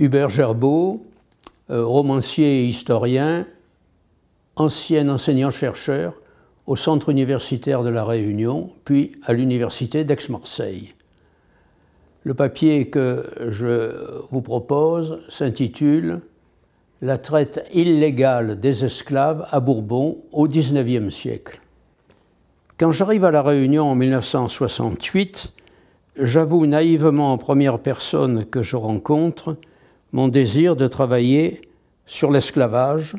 Hubert Gerbeau, euh, romancier et historien, ancien enseignant-chercheur au Centre universitaire de la Réunion, puis à l'Université d'Aix-Marseille. Le papier que je vous propose s'intitule La traite illégale des esclaves à Bourbon au XIXe siècle. Quand j'arrive à la Réunion en 1968, j'avoue naïvement en première personne que je rencontre mon désir de travailler sur l'esclavage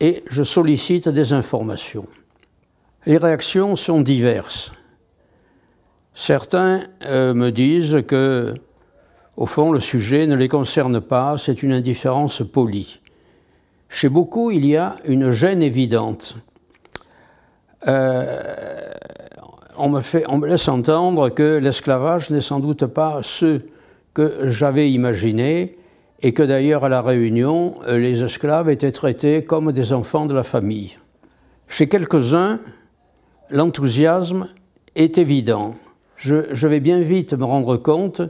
et je sollicite des informations. Les réactions sont diverses. Certains euh, me disent que, au fond, le sujet ne les concerne pas, c'est une indifférence polie. Chez beaucoup, il y a une gêne évidente. Euh, on, me fait, on me laisse entendre que l'esclavage n'est sans doute pas ce que j'avais imaginé, et que d'ailleurs à la Réunion, euh, les esclaves étaient traités comme des enfants de la famille. Chez quelques-uns, l'enthousiasme est évident. Je, vais bien vite me rendre compte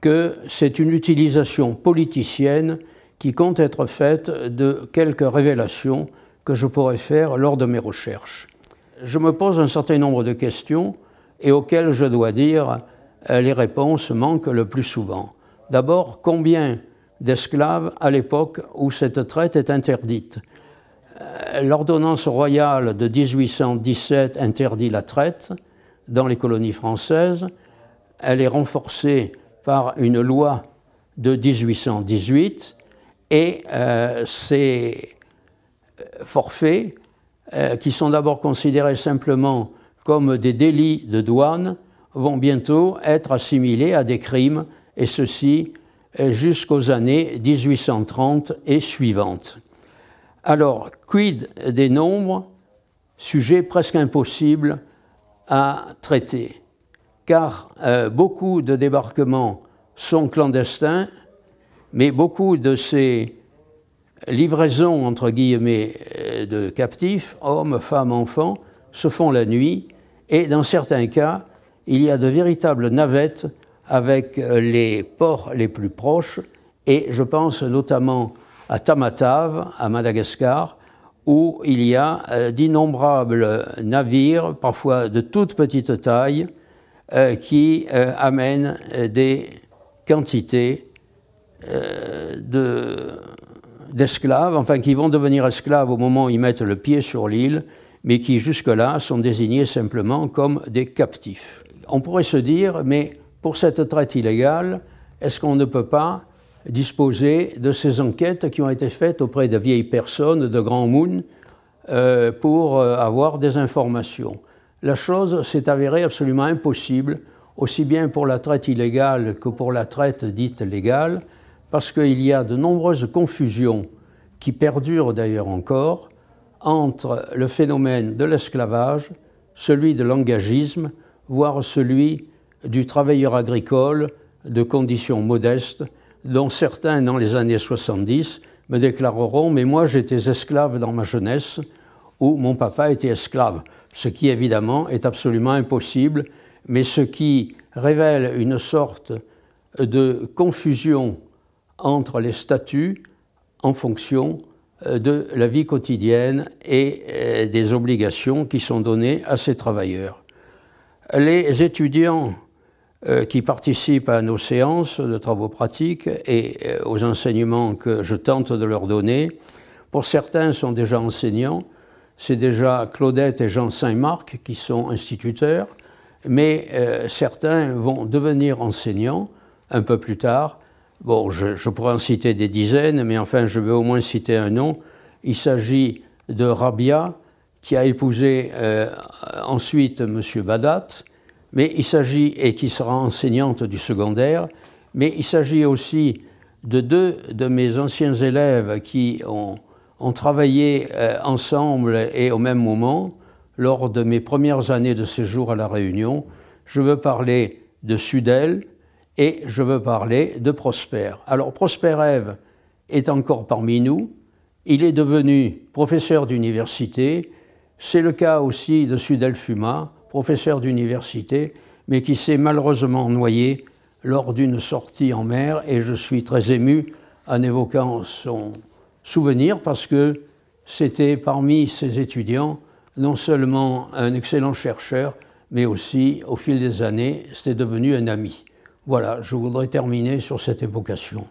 que c'est une utilisation politicienne qui compte être faite de quelques révélations que je pourrais faire lors de mes recherches. Je me pose un certain nombre de questions et auxquelles je dois dire euh, les réponses manquent le plus souvent. D'abord, combien d'esclaves à l'époque où cette traite est interdite. Euh, l'ordonnance royale de 1817 interdit la traite dans les colonies françaises. Elle est renforcée par une loi de 1818 et ces euh, euh, forfaits, qui sont d'abord considérés simplement comme des délits de douane, vont bientôt être assimilés à des crimes, et ceci jusqu'aux années 1830 et suivantes. Alors, quid des nombres Sujet presque impossible à traiter, car euh, beaucoup de débarquements sont clandestins, mais beaucoup de ces livraisons, entre guillemets, euh, de captifs, hommes, femmes, enfants, se font la nuit, et dans certains cas, il y a de véritables navettes avec euh, les ports les plus proches, et je pense notamment à Tamatave, à Madagascar, où il y a euh, d'innombrables navires, parfois de toute petite taille, euh, qui amènent des quantités d'esclaves, enfin qui vont devenir esclaves au moment où ils mettent le pied sur l'île, mais qui jusque-là sont désignés simplement comme des captifs. On pourrait se dire, mais pour cette traite illégale, est-ce qu'on ne peut pas disposer de ces enquêtes qui ont été faites auprès de vieilles personnes, de grands mounes, euh, pour euh, avoir des informations La chose s'est avérée absolument impossible, aussi bien pour la traite illégale que pour la traite dite légale, parce qu'il y a de nombreuses confusions qui perdurent d'ailleurs encore entre le phénomène de l'esclavage, celui de l'engagisme, voire celui du travailleur agricole de conditions modestes, dont certains dans les années 70 me déclareront Mais moi j'étais esclave dans ma jeunesse, ou mon papa était esclave, ce qui évidemment est absolument impossible, mais ce qui révèle une sorte de confusion entre les statuts en fonction euh, de la vie quotidienne et euh, des obligations qui sont données à ces travailleurs. Les étudiants euh, qui participent à nos séances de travaux pratiques et euh, aux enseignements que je tente de leur donner. Pour certains sont déjà enseignants, c'est déjà Claudette et Jean Saint-Marc qui sont instituteurs, mais euh, certains vont devenir enseignants un peu plus tard. Bon, je, pourrais en citer des dizaines, mais enfin, je vais au moins citer un nom. Il s'agit de Rabia, qui a épousé ensuite M. Badat, mais il s'agit, et qui sera enseignante du secondaire, mais il s'agit aussi de deux de mes anciens élèves qui ont, travaillé euh, ensemble et au même moment lors de mes premières années de séjour à La Réunion. Je veux parler de Sudel et je veux parler de Prosper. Alors Prosper Ève est encore parmi nous, il est devenu professeur d'université, c'est le cas aussi de Sudel Fuma, professeur d'université, mais qui s'est malheureusement noyé lors d'une sortie en mer, et je suis très ému en évoquant son souvenir, parce que c'était parmi ses étudiants non seulement un excellent chercheur, mais aussi, au fil des années, c'était devenu un ami. Voilà, je voudrais terminer sur cette évocation.